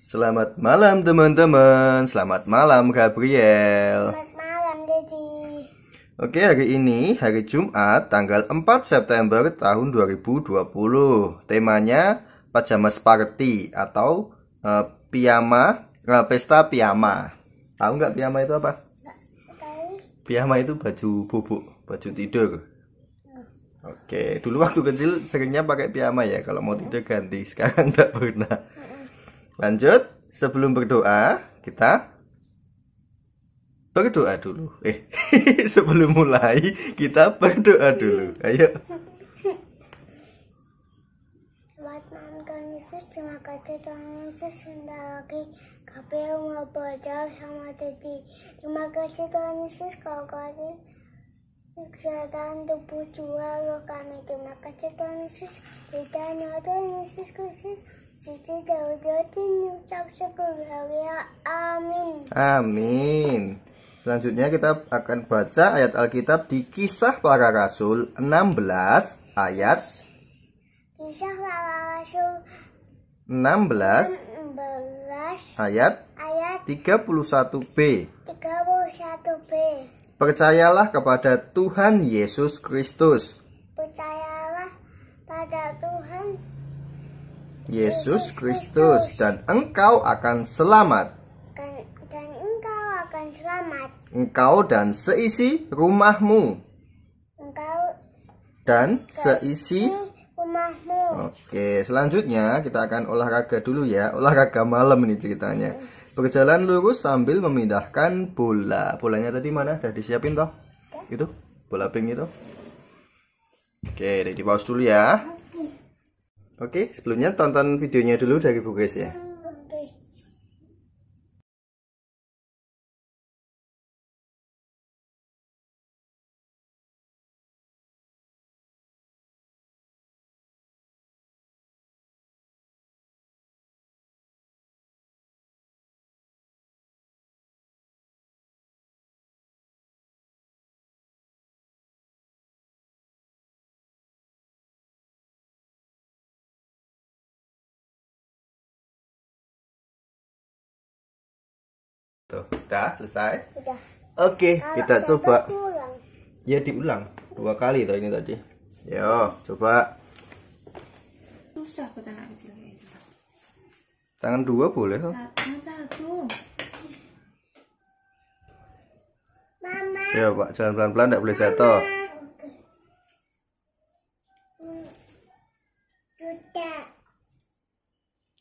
Selamat malam teman-teman. Selamat malam Gabriel. Selamat malam Dedi. Oke, hari ini hari Jumat tanggal 4 September tahun 2020. Temanya pajamas party atau uh, piyama uh, pesta piyama. Tahu nggak piyama itu apa? Piyama itu baju bubuk, baju tidur. Hmm. Oke, dulu waktu kecil seringnya pakai piyama ya kalau mau tidur ganti. Sekarang nggak pernah. Hmm. Lanjut, sebelum berdoa, kita berdoa dulu. Eh, sebelum mulai kita berdoa dulu. Ayo. Buat Tuhan Yesus, terima kasih Tuhan Yesus sudah lagi kami mau belajar sama Dedi. Terima kasih Tuhan Yesus kalau kasih kesehatan tubuh jual kami. Terima kasih Tuhan Yesus. Kita Tuhan Yesus Kristus. Siti Dawudati mengucap syukur Halia. Ya, amin. Amin. Selanjutnya kita akan baca ayat Alkitab di Kisah Para Rasul 16 ayat Kisah Para Rasul 16, 16 ayat ayat 31b 31b Percayalah kepada Tuhan Yesus Kristus Yesus Kristus dan engkau akan selamat. Dan engkau akan selamat. Engkau dan seisi rumahmu. Engkau dan seisi rumahmu. Oke, selanjutnya kita akan olahraga dulu ya. Olahraga malam ini ceritanya. Berjalan lurus sambil memindahkan bola. Bolanya tadi mana? Sudah disiapin toh? Itu bola pink itu. Oke, dari pause dulu ya. Oke, sebelumnya tonton videonya dulu dari Bu Grace ya. Tuh, gitu. udah selesai? Udah. Oke, okay, kita coba. Diulang. Ya diulang dua kali tuh ini tadi. Yo, coba. Susah buat anak kecil kayak gitu. Tangan dua boleh kok. satu. Mama. Ya, Pak, jalan pelan-pelan enggak boleh jatuh.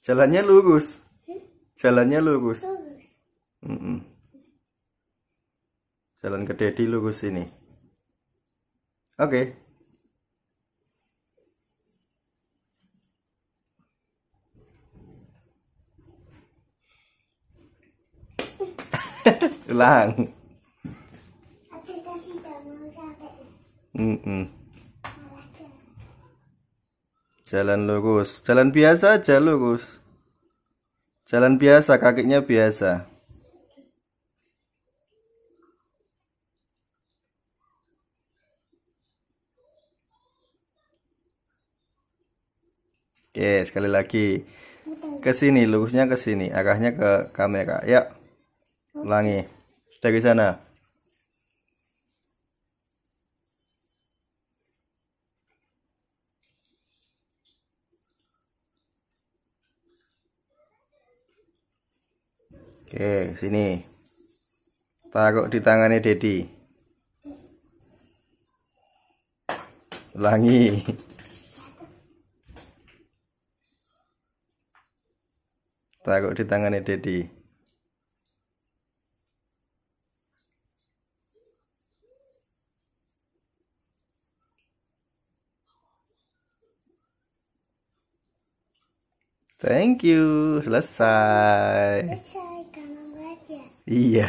Jalannya lurus. Hmm? Jalannya lurus. Mm -mm. Jalan ke Dedi lu ini Oke. Okay. Ulang. Mm -mm. Jalan lurus, jalan biasa aja lurus. Jalan biasa, kakinya biasa. Oke, sekali lagi. Ke sini, lurusnya ke sini, arahnya ke kamera. Ya. Ulangi. Dari sana. Oke, sini. Taruh di tangannya Dedi. Ulangi. Takut di tangannya Dedi Thank you, selesai. Selesai kamu baca. Iya.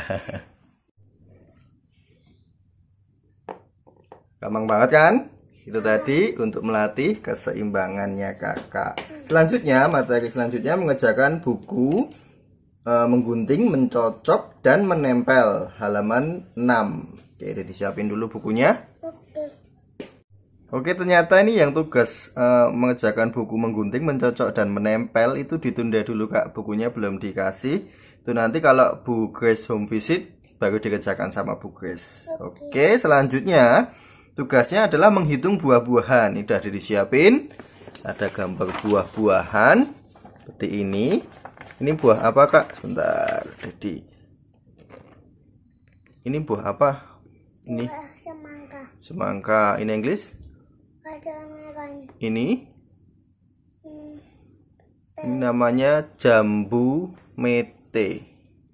Gampang banget kan? Itu tadi untuk melatih keseimbangannya kakak. Selanjutnya materi selanjutnya mengerjakan buku e, menggunting, mencocok dan menempel halaman 6. Oke, udah disiapin dulu bukunya. Oke, Oke. ternyata ini yang tugas e, mengerjakan buku menggunting, mencocok dan menempel itu ditunda dulu Kak. Bukunya belum dikasih. Itu nanti kalau Bu Grace home visit baru dikerjakan sama Bu Grace. Oke, selanjutnya tugasnya adalah menghitung buah-buahan ini sudah disiapin ada gambar buah-buahan seperti ini ini buah apa kak sebentar jadi ini buah apa ini semangka semangka ini Inggris ini hmm. ini namanya jambu mete.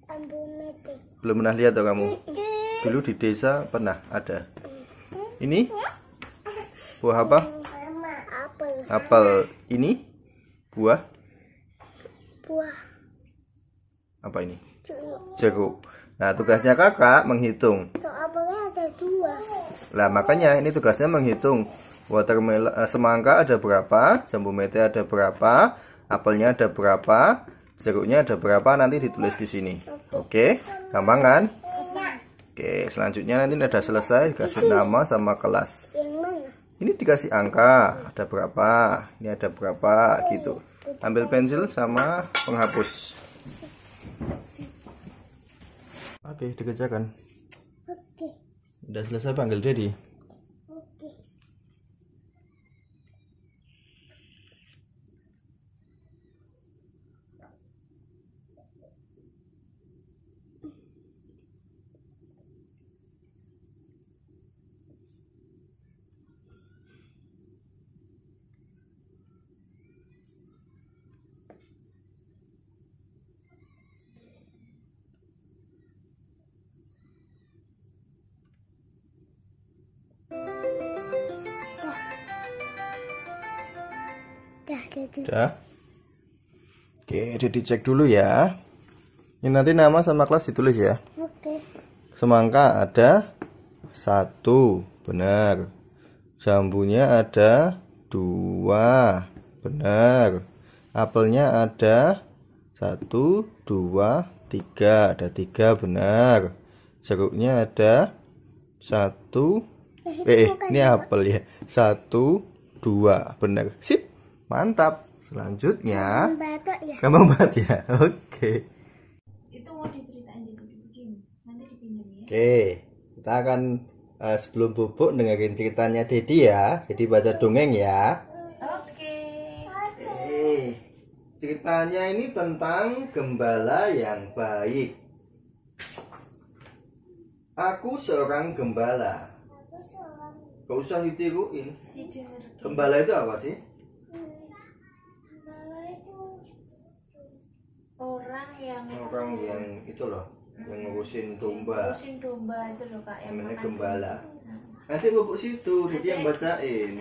Jambu mete. Belum pernah lihat toh kamu? Dulu di desa pernah ada. Ini? Buah apa? Apel. Apel. Ini? Buah? Buah. Apa ini? Jeruk. Nah, tugasnya kakak menghitung. Apelnya ada dua. Lah, makanya ini tugasnya menghitung. Watermelon, eh, semangka ada berapa, jambu mete ada berapa, apelnya ada berapa, jeruknya ada berapa, nanti ditulis di sini. Oke, okay? gampang kan? Oke, selanjutnya nanti ada selesai dikasih nama sama kelas. Ini dikasih angka, ada berapa, ini ada berapa gitu. Ambil pensil sama penghapus. Oke, dikerjakan. Oke. Udah selesai panggil Dedi. oke. Udah. Oke, jadi dicek dulu ya. Ini nanti nama sama kelas ditulis ya. Oke. Semangka ada satu, benar. Jambunya ada dua, benar. Apelnya ada satu, dua, tiga, ada tiga, benar. Jeruknya ada satu, eh, eh, eh ini apel ya. Satu, dua, benar. Sip. Mantap. Selanjutnya kamu batok ya. Kamu batuk ya. Oke. Okay. Itu mau diceritain di Bukim. Nanti dipinjam ya. Oke. Okay. Kita akan uh, sebelum bubuk dengerin ceritanya Dedi ya. jadi baca dongeng ya. Oke. Okay. Okay. Eh, ceritanya ini tentang gembala yang baik. Aku seorang gembala. Aku seorang. Gak usah ditiruin. Gembala itu apa sih? orang yang orang yang itu loh yang ngurusin domba ngurusin domba itu loh kak yang namanya gembala nanti pupuk situ dia yang bacain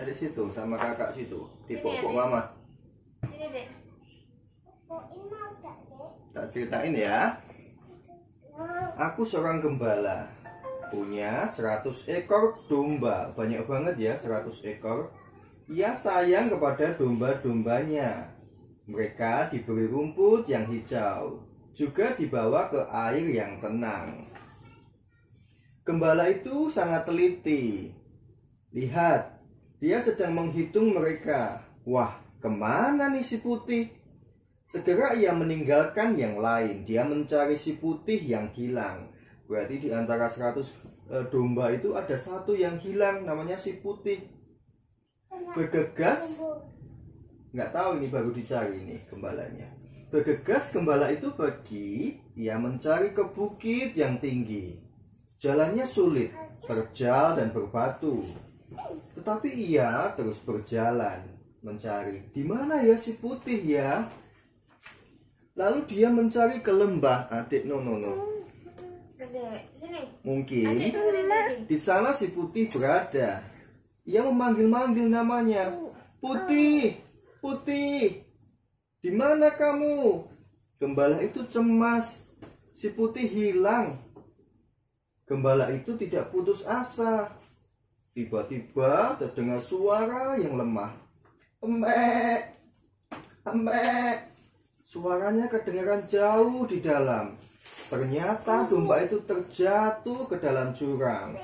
adik situ sama kakak situ di pokok mama sini dek tak ceritain ya aku seorang gembala punya 100 ekor domba banyak banget ya 100 ekor ia sayang kepada domba-dombanya mereka diberi rumput yang hijau, juga dibawa ke air yang tenang. Gembala itu sangat teliti. Lihat, dia sedang menghitung mereka. Wah, kemana nih si putih? Segera ia meninggalkan yang lain. Dia mencari si putih yang hilang. Berarti di antara 100 e, domba itu ada satu yang hilang, namanya si putih. Bergegas nggak tahu ini baru dicari nih gembalanya bergegas gembala itu pergi ia mencari ke bukit yang tinggi jalannya sulit terjal dan berbatu tetapi ia terus berjalan mencari di mana ya si putih ya lalu dia mencari ke lembah adik no no no mungkin di sana si putih berada ia memanggil-manggil namanya putih Putih, di mana kamu? Gembala itu cemas. Si putih hilang. Gembala itu tidak putus asa. Tiba-tiba terdengar suara yang lemah. Emek, emek. Suaranya kedengaran jauh di dalam. Ternyata domba itu terjatuh ke dalam jurang.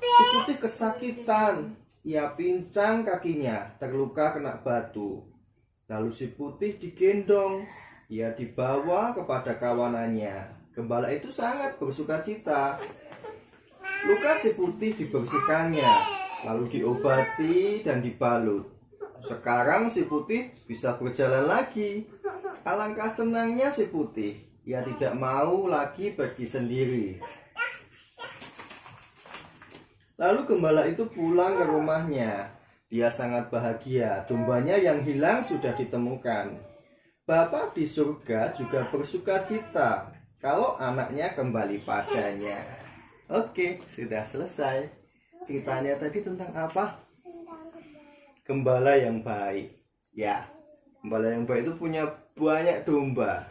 Si putih kesakitan ia pincang kakinya, terluka kena batu. Lalu si putih digendong, ia dibawa kepada kawanannya. Gembala itu sangat bersuka cita. Luka si putih dibersihkannya, lalu diobati dan dibalut. Sekarang si putih bisa berjalan lagi. Alangkah senangnya si putih, ia tidak mau lagi pergi sendiri. Lalu gembala itu pulang ke rumahnya. Dia sangat bahagia, dombanya yang hilang sudah ditemukan. Bapak di surga juga bersuka cita kalau anaknya kembali padanya. Oke, sudah selesai. Ceritanya tadi tentang apa? Gembala yang baik. Ya, gembala yang baik itu punya banyak domba.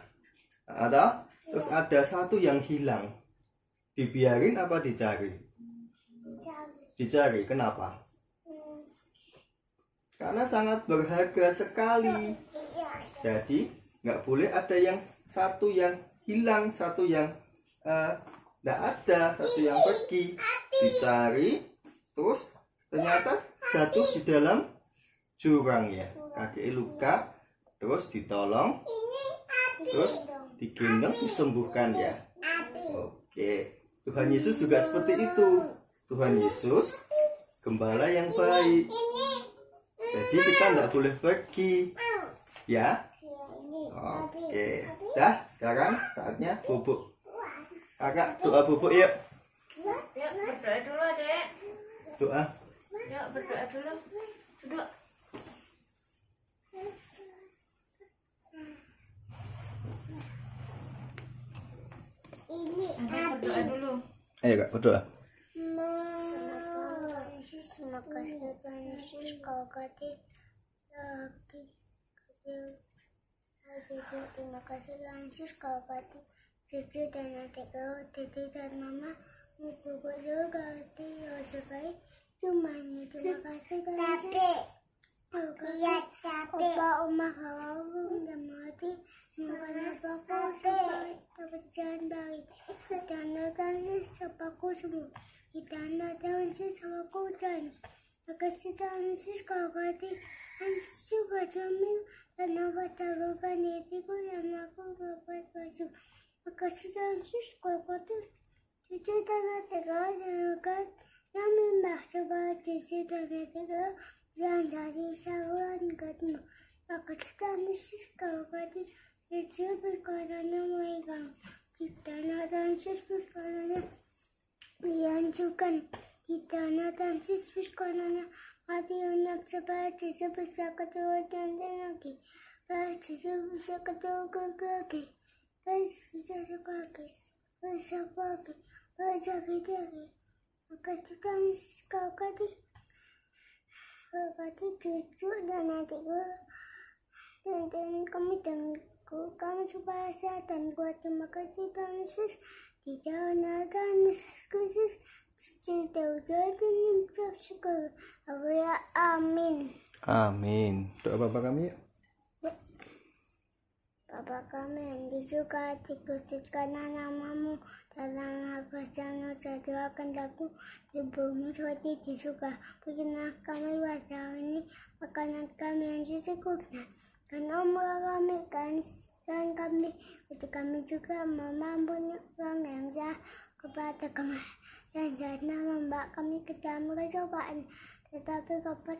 Atau terus ada satu yang hilang. Dibiarin apa dicari? dicari kenapa hmm. karena sangat berharga sekali jadi nggak boleh ada yang satu yang hilang satu yang eh, nggak uh, ada satu yang pergi dicari terus ternyata jatuh di dalam jurang ya kaki luka terus ditolong terus digendong disembuhkan ya oke Tuhan Yesus juga seperti itu Tuhan Yesus gembala yang baik jadi kita tidak boleh pergi ya oke dah sekarang saatnya bubuk kakak doa bubuk yuk yuk berdoa dulu adek doa yuk berdoa dulu duduk ini berdoa dulu ayo kak berdoa makasih kasih terima kasih Lansis Kalpati Cucu dan adik Titi dan Mama Ibu Guru Gati Yosepai Cuma ini terima kasih Tapi Iya tapi Opa Oma Hawa Udah mati Bukan apa-apa Sampai Tapi jangan balik Dan akan sepaku semua da kavga की दानदात्यांशी सवाकोचन आकाशदानशी कागाती अंशी भजमी धनवतरूपा नेतिको यमाको रूपात पशु आकाशदानशी कागाती Çiçeğe yamin bahçeba çiçeğe tanıdığı yanları savuran kadın. Pakistan'ı şiş kavgadı, çiçeğe bir kananı maygan. Tipten adam şiş bir kananı dianjurkan dan siswi karena mati untuk supaya tidak bisa ketua dan lagi baik tidak bisa ketua lagi bisa tidak lagi bisa lagi bisa lagi maka kita kau kati berkati cucu dan adikku dan kami dan kami supaya sehat dan kuat terima kasih dan sus Dede onlardan kızız çiçeği de ucağın şükür. Allah'a amin. Amin. Doa Bapak kami yuk. Bapa kami yang di surga, dikuduskanlah namamu, datanglah kerjaanmu, jadilah kehendakmu di bumi seperti di surga. Berilah kami pada ini makanan kami yang secukupnya, dan ambillah kami kan dan kami untuk kami juga mama punya uang yang jahat kepada kami yang jahatnya membawa kami ke dalam kecobaan tetapi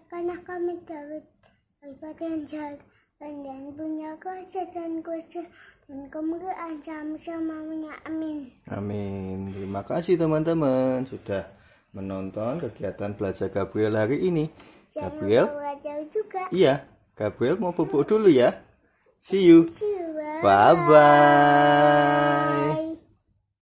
karena kami dari daripada yang jahat dan yang punya kerja dan kerja dan kemuliaan sama punya amin amin terima kasih teman-teman sudah menonton kegiatan belajar Gabriel hari ini Jangan Gabriel jauh juga iya Gabriel mau pupuk dulu ya See you. See you. Bye bye. bye, -bye.